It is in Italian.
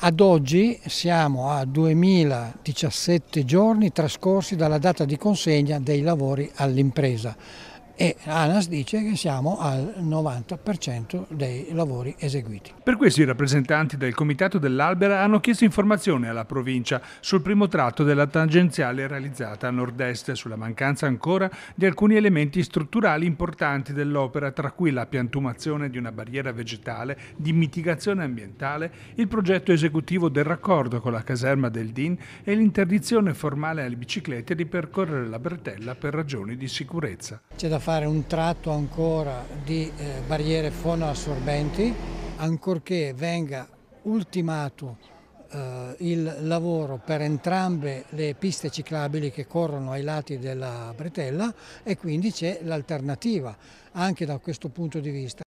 Ad oggi siamo a 2017 giorni trascorsi dalla data di consegna dei lavori all'impresa e ANAS dice che siamo al 90% dei lavori eseguiti. Per questo i rappresentanti del Comitato dell'Albera hanno chiesto informazione alla provincia sul primo tratto della tangenziale realizzata a nord-est, sulla mancanza ancora di alcuni elementi strutturali importanti dell'opera, tra cui la piantumazione di una barriera vegetale, di mitigazione ambientale, il progetto esecutivo del raccordo con la caserma del DIN e l'interdizione formale alle biciclette di percorrere la bretella per ragioni di sicurezza. C'è da fare un tratto ancora di eh, barriere fonoassorbenti, ancorché venga ultimato eh, il lavoro per entrambe le piste ciclabili che corrono ai lati della bretella e quindi c'è l'alternativa anche da questo punto di vista.